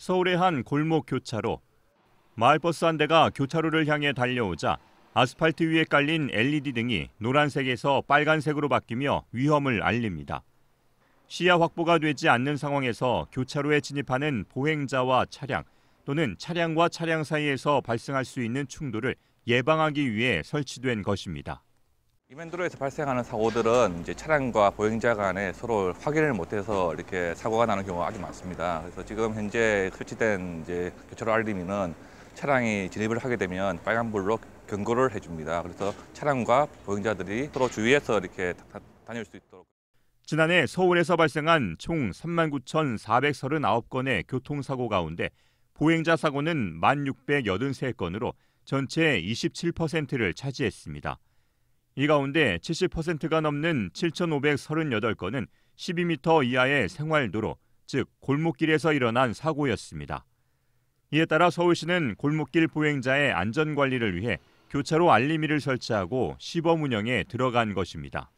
서울의 한 골목 교차로 마을버스 한 대가 교차로를 향해 달려오자 아스팔트 위에 깔린 LED 등이 노란색에서 빨간색으로 바뀌며 위험을 알립니다. 시야 확보가 되지 않는 상황에서 교차로에 진입하는 보행자와 차량 또는 차량과 차량 사이에서 발생할 수 있는 충돌을 예방하기 위해 설치된 것입니다. 이벤도로에서 발생하는 사고들은 이제 차량과 보행자 간에 서로 확인을 못해서 이렇게 사고가 나는 경우가 아주 많습니다. 그래서 지금 현재 설치된 이제 교차로 알림이는 차량이 진입을 하게 되면 빨간불로 경고를 해줍니다. 그래서 차량과 보행자들이 서로 주의해서 이렇게 다닐 수 있도록. 지난해 서울에서 발생한 총 39,439건의 교통사고 가운데 보행자 사고는 1,683건으로 전체 27%를 차지했습니다. 이 가운데 70%가 넘는 7,538건은 12m 이하의 생활도로, 즉 골목길에서 일어난 사고였습니다. 이에 따라 서울시는 골목길 보행자의 안전 관리를 위해 교차로 알림이를 설치하고 시범 운영에 들어간 것입니다.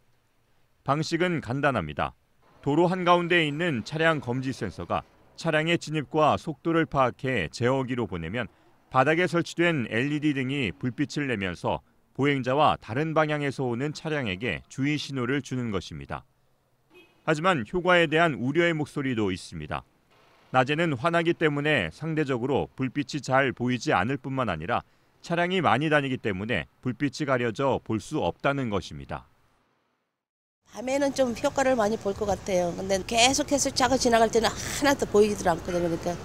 방식은 간단합니다. 도로 한가운데에 있는 차량 검지 센서가 차량의 진입과 속도를 파악해 제어기로 보내면 바닥에 설치된 LED 등이 불빛을 내면서 보행자와 다른 방향에서 오는 차량에게 주의 신호를 주는 것입니다. 하지만 효과에 대한 우려의 목소리도 있습니다. 낮에는 환하기 때문에 상대적으로 불빛이 잘 보이지 않을 뿐만 아니라 차량이 많이 다니기 때문에 불빛이 가려져 볼 수 없다는 것입니다. 밤에는 좀 효과를 많이 볼 것 같아요. 근데 계속해서 차가 지나갈 때는 하나도 보이질 않거든요. 그러니까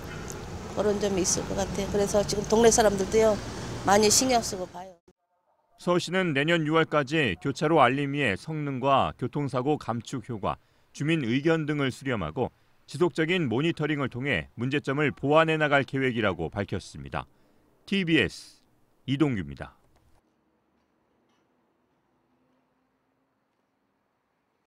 그런 점이 있을 것 같아요. 그래서 지금 동네 사람들도요 많이 신경 쓰고 봐요. 서울시는 내년 6월까지 교차로 알림위의 성능과 교통사고 감축 효과, 주민 의견 등을 수렴하고 지속적인 모니터링을 통해 문제점을 보완해 나갈 계획이라고 밝혔습니다. TBS 이동규입니다.